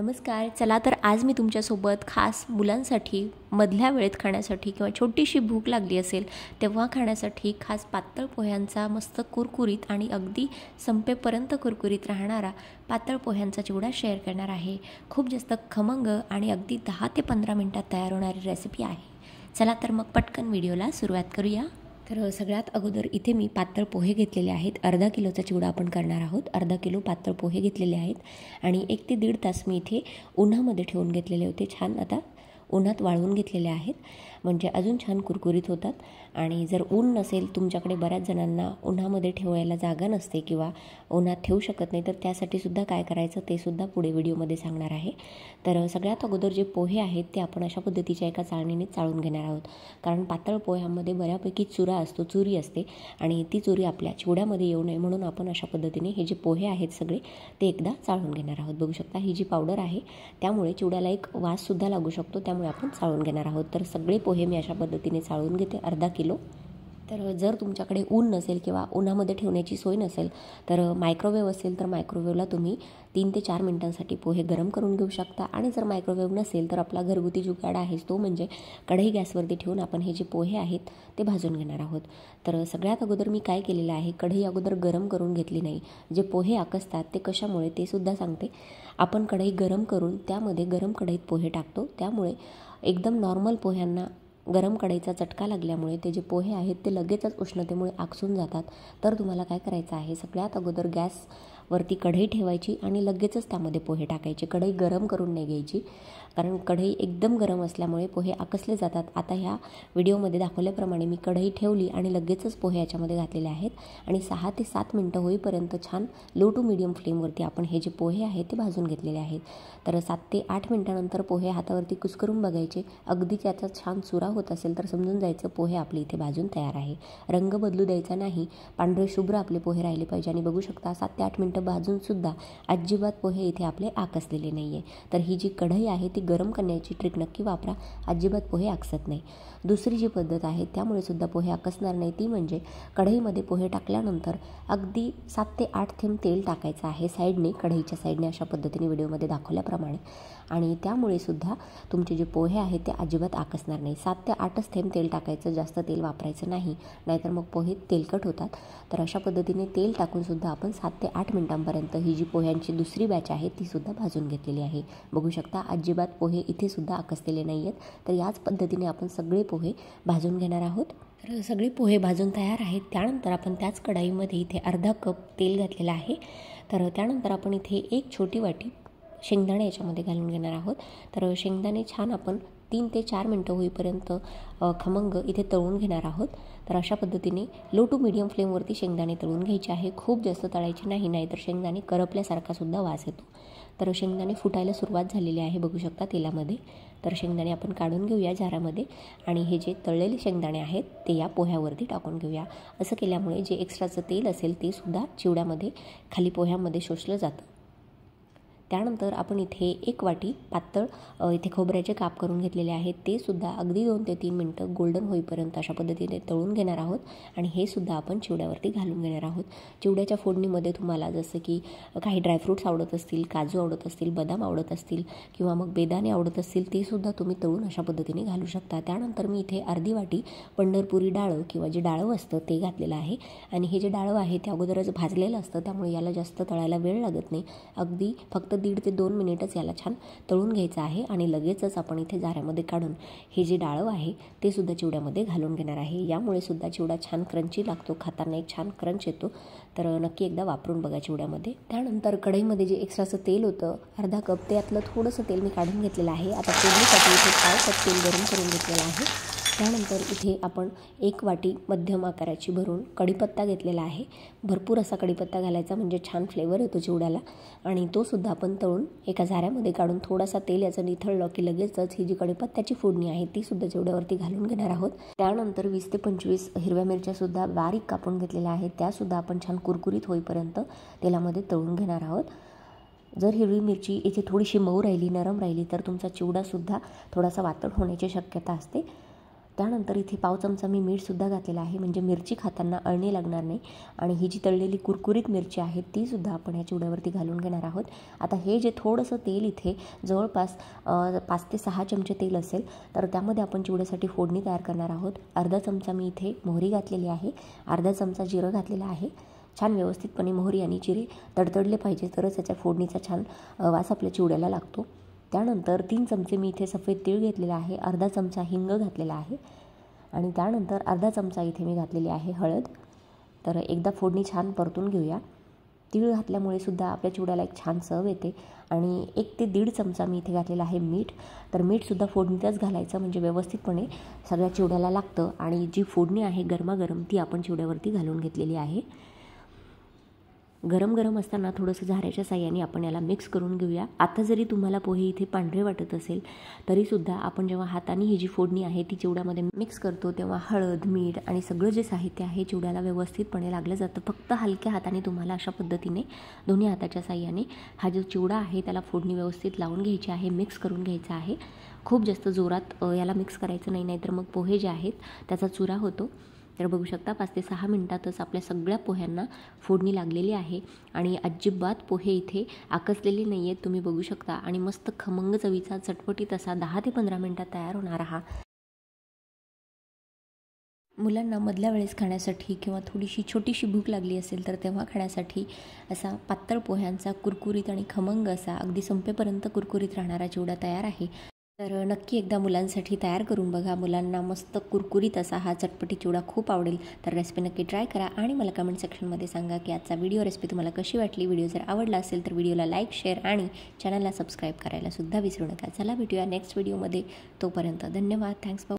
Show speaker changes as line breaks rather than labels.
नमस्कार चला तर आज मी तुमच्यासोबत खास मुलांसाठी मधल्या वेळेत खाण्यासाठी किंवा छोटीशी भूक लागली असेल तेव्हा खाण्यासाठी खास पातळ पोह्यांचा मस्त कुरकुरीत आणि अगदी संपेपर्यंत कुरकुरीत राहणारा पातळ पोह्यांचा चिवडा शेअर करणार आहे खूप जास्त खमंग आणि अगदी दहा ते पंधरा मिनटात तयार होणारी रेसिपी आहे चला तर मग पटकन व्हिडिओला सुरुवात करूया तर सगळ्यात अगोदर इथे मी पातळ पोहे घेतलेले आहेत अर्धा किलोचा चिवडा आपण करणार आहोत अर्धा किलो पातळ पोहे घेतलेले आहेत आणि एक ते दीड तास मी इथे उन्हामध्ये ठेवून घेतलेले होते छान आता उन्हात वाळवून घेतलेले आहेत म्हणजे अजून छान कुरकुरीत होतात आणि जर ऊन नसेल तुमच्याकडे बऱ्याच जणांना उन्हामध्ये ठेवायला जागा नसते किंवा उन्हात ठेवू शकत नाही तर त्यासाठी सुद्धा काय करायचं ते सुद्धा पुढे व्हिडिओमध्ये सांगणार आहे तर सगळ्यात अगोदर जे पोहे आहेत ते आपण अशा पद्धतीच्या एका चाळणीने चाळून घेणार आहोत कारण पातळ पोह्यामध्ये बऱ्यापैकी चुरा असतो चुरी असते आणि ती चुरी आपल्या चिवड्यामध्ये येऊ नये म्हणून आपण अशा पद्धतीने हे जे पोहे आहेत सगळे ते एकदा चाळून घेणार आहोत बघू शकता ही जी पावडर आहे त्यामुळे चिवड्याला एक वाससुद्धा लागू शकतो त्यामुळे आपण चाळून घेणार आहोत तर सगळे पोहे पोहे मी अशा पद्धतीने चाळून घेते अर्धा किलो तर जर तुमच्याकडे ऊन नसेल किंवा उन्हामध्ये ठेवण्याची सोय नसेल तर मायक्रोवेव्ह असेल तर मायक्रोवेव्हला तुम्ही तीन ते चार मिनटांसाठी पोहे गरम करून घेऊ शकता आणि जर मायक्रोवेव्ह नसेल तर आपला घरगुती जुगाड आहे तो म्हणजे कढई गॅसवरती ठेवून आपण हे जे पोहे आहेत ते भाजून घेणार आहोत तर सगळ्यात अगोदर मी काय केलेलं आहे कढई अगोदर गरम करून घेतली नाही जे पोहे आकसतात ते कशामुळे ते सुद्धा सांगते आपण कढई गरम करून त्यामध्ये गरम कढईत पोहे टाकतो त्यामुळे एकदम नॉर्मल पोह्यांना गरम कढईचा चटका लागल्यामुळे ते जे पोहे आहेत ते लगेचच उष्णतेमुळे आकसून जातात तर तुम्हाला काय करायचं आहे सगळ्यात अगोदर गॅस वरती कढई ठेवायची आणि लगेचच त्यामध्ये पोहे टाकायचे कढई गरम करून नाही घ्यायची कारण कढई एकदम गरम असल्यामुळे पोहे आकसले जातात आता ह्या व्हिडिओमध्ये दाखवल्याप्रमाणे मी कढई ठेवली आणि लगेचच पोहे याच्यामध्ये घातलेले आहेत आणि सहा ते सात मिनटं होईपर्यंत छान लो टू मिडियम फ्लेमवरती आपण हे जे पोहे आहेत ते भाजून घेतलेले आहेत तर सात ते आठ मिनटानंतर पोहे हातावरती कुस्करून बघायचे अगदी त्याचा छान सुरा होत असेल तर समजून जायचं पोहे आपले इथे भाजून तयार आहे रंग बदलू द्यायचा नाही पांढरे शुभ्र आपले पोहे राहिले पाहिजे आणि बघू शकता सात ते आठ मिनटं बाजून सुद्धा अजिबात पोहे इथे आपले आकसलेले नाही आहे तर ही जी कढई आहे ती गरम करण्याची ट्रिक नक्की वापरा अजिबात पोहे आकसत नाही दुसरी जी पद्धत आहे त्यामुळे सुद्धा पोहे आकसणार नाही ती म्हणजे कढईमध्ये पोहे टाकल्यानंतर अगदी सात ते आठ थेंब तेल टाकायचं आहे साईडने कढईच्या साईडने अशा पद्धतीने व्हिडिओमध्ये दाखवल्याप्रमाणे आणि त्यामुळे सुद्धा तुमचे जे पोहे आहेत ते अजिबात आकसणार नाही सात ते आठच थेंब तेल टाकायचं जास्त तेल वापरायचं नाही नाहीतर मग पोहे तेलकट होतात तर अशा पद्धतीने तेल टाकूनसुद्धा आपण सात ते आठ मिनटं टांपर्यंत ही जी पोह्यांची दुसरी बॅच आहे ती सुद्धा भाजून घेतलेली आहे बघू शकता अजिबात पोहे इथे सुद्धा आकसलेले नाही आहेत तर याच पद्धतीने आपण सगळे पोहे भाजून घेणार आहोत तर सगळे पोहे भाजून तयार आहेत त्यानंतर आपण त्याच कढाईमध्ये इथे अर्धा कप तेल घातलेलं आहे तर त्यानंतर आपण इथे एक छोटी वाटी शेंगदाणे याच्यामध्ये घालून घेणार आहोत तर शेंगदाणे छान आपण तीन ते चार मिनटं होईपर्यंत खमंग इथे तळून घेणार आहोत तर अशा पद्धतीने लो टू मिडियम फ्लेमवरती शेंगदाणे तळून घ्यायचे आहे खूप जास्त तळायचे नाही नाहीतर शेंगदाणे करपल्यासारखा सुद्धा वास येतो तर शेंगदाणे फुटायला सुरुवात झालेली आहे बघू शकता तेलामध्ये तर शेंगदाणे आपण काढून घेऊया जारामध्ये आणि हे जे तळलेले शेंगदाणे आहेत ते या पोह्यावरती टाकून घेऊया असं केल्यामुळे जे एक्स्ट्राचं तेल असेल ते सुद्धा चिवड्यामध्ये खाली पोह्यामध्ये शोषलं जातं त्यानंतर आपण इथे एक वाटी पातळ इथे खोबऱ्याचे काप करून घेतलेले आहेत ते सुद्धा अगदी दोन ते तीन मिनटं गोल्डन होईपर्यंत अशा पद्धतीने तळून घेणार आहोत आणि हे सुद्धा आपण चिवड्यावरती घालून घेणार आहोत चिवड्याच्या फोडणीमध्ये तुम्हाला जसं की काही ड्रायफ्रूट्स आवडत असतील काजू आवडत असतील बदाम आवडत असतील किंवा मग बेदाणे आवडत असतील ते सुद्धा तुम्ही तळून अशा पद्धतीने घालू शकता त्यानंतर मी इथे अर्धी वाटी पंढरपुरी डाळं किंवा जे डाळं असतं ते घातलेलं आहे आणि हे जे डाळं आहे ते अगोदरच भाजलेलं असतं त्यामुळे याला जास्त तळायला वेळ लागत नाही अगदी फक्त दीड ते दोन मिनिटच याला छान तळून घ्यायचं आहे आणि लगेचच आपण इथे जाऱ्यामध्ये काढून हे जे डाळं आहे ते सुद्धा चिवड्यामध्ये घालून घेणार आहे यामुळे सुद्धा चिवडा छान क्रंची लागतो खाताना एक छान क्रंच येतो तर नक्की एकदा वापरून बघा चिवड्यामध्ये त्यानंतर कढईमध्ये जे एक्स्ट्राचं तेल होतं अर्धा कप ते त्यातलं थोडंसं तेल मी काढून घेतलेलं आहे आता तेलासाठी इथे पाव कप तेल गरम करून घेतलेलं आहे त्यानंतर इथे आपण एक वाटी मध्यम आकाराची भरून कढीपत्ता घेतलेला आहे भरपूर असा कढीपत्ता घालायचा म्हणजे छान फ्लेवर येतो चिवड्याला आणि तो सुद्धा आपण तळून एका झाऱ्यामध्ये काढून थोडासा तेल याचं निथळलं की लगेचच ही जी कढीपत्त्याची फोडणी आहे ती सुद्धा चिवड्यावरती घालून घेणार आहोत त्यानंतर वीस ते पंचवीस हिरव्या मिरच्यासुद्धा बारीक कापून घेतलेल्या आहेत त्यासुद्धा आपण छान कुरकुरीत होईपर्यंत तेलामध्ये तळून घेणार आहोत जर हिरवी मिरची इथे थोडीशी मऊ राहिली नरम राहिली तर तुमचा चिवडासुद्धा थोडासा वातळ होण्याची शक्यता असते त्यानंतर इथे पाव चमचा मी मीठसुद्धा घातलेला आहे म्हणजे मिरची खाताना अळणी लागणार नाही आणि ही जी तळलेली कुरकुरीत मिरची आहे तीसुद्धा आपण ह्या चिवड्यावरती घालून घेणार आहोत आता हे जे थोडंसं तेल इथे जवळपास पाच ते सहा चमचे तेल असेल तर त्यामध्ये आपण चिवड्यासाठी फोडणी तयार करणार आहोत अर्धा चमचा मी इथे मोहरी घातलेली आहे अर्धा चमचा जिरं घातलेला आहे छान व्यवस्थितपणे मोहरी आणि चिरे तडतडले पाहिजे तरच त्याच्या फोडणीचा छान वास आपल्या चिवड्याला लागतो त्यानंतर तीन चमचे मी इथे सफेद तीळ घेतलेला आहे अर्धा चमचा हिंग घातलेला आहे आणि त्यानंतर अर्धा चमचा इथे मी घातलेली आहे हळद तर एकदा फोडणी छान परतून घेऊया तीळ घातल्यामुळे सुद्धा आपल्या चिवड्याला एक छान चव येते आणि एक ते दीड चमचा मी इथे घातलेला आहे मीठ तर मीठसुद्धा फोडणीतच घालायचं म्हणजे व्यवस्थितपणे सगळ्या चिवड्याला लागतं आणि जी फोडणी आहे गरमागरम ती आपण चिवड्यावरती घालून घेतलेली आहे गरम गरम असताना थोडंसं झाऱ्याच्या साह्याने आपण याला मिक्स करून घेऊया आता जरी तुम्हाला पोहे इथे पांढरे वाटत असेल तरीसुद्धा आपण जेव्हा हाताने ही जी फोडणी आहे ती चिवड्यामध्ये मिक्स करतो तेव्हा हळद मीठ आणि सगळं जे साहित्य आहे चिवड्याला व्यवस्थितपणे लागलं जातं फक्त हलक्या हाताने तुम्हाला अशा पद्धतीने दोन्ही हाताच्या साह्याने हा जो चिवडा आहे त्याला फोडणी व्यवस्थित लावून घ्यायची आहे मिक्स करून घ्यायचा आहे खूप जास्त जोरात याला मिक्स करायचं नाही नाहीतर मग पोहे जे आहेत त्याचा चुरा होतो तर बघू शकता पाच ते सहा मिनटातच आपल्या सगळ्या पोह्यांना फोडणी लागलेली आहे आणि अजिबात पोहे इथे आकसलेले नाही आहेत तुम्ही बघू शकता आणि मस्त खमंग चवीचा चटपटीत असा दहा ते पंधरा मिनटात तयार होणार हा मुलांना मधल्या वेळेस खाण्यासाठी किंवा थोडीशी छोटीशी भूक लागली असेल तर तेव्हा खाण्यासाठी असा पातळ पोह्यांचा कुरकुरीत आणि खमंग असा अगदी संपेपर्यंत कुरकुरीत राहणारा जेवढा तयार आहे तर नक्की एकदा मुलांसाठी तयार करून बघा मुलांना मस्त कुरकुरीत असा हा चटपटी चिवडा खूप आवडेल तर रेसिपी नक्की ट्राय करा आणि मला कमेंट सेक्शनमध्ये सांगा की आजचा व्हिडिओ रेसिपी तुम्हाला कशी वाटली व्हिडिओ जर आवडला असेल तर व्हिडिओला लाईक शेअर आणि चॅनलला सबस्क्राईब करायला सुद्धा विसरू नका चला भेटूया नेक्स्ट व्हिडिओमध्ये तोपर्यंत धन्यवाद थँक्स फॉर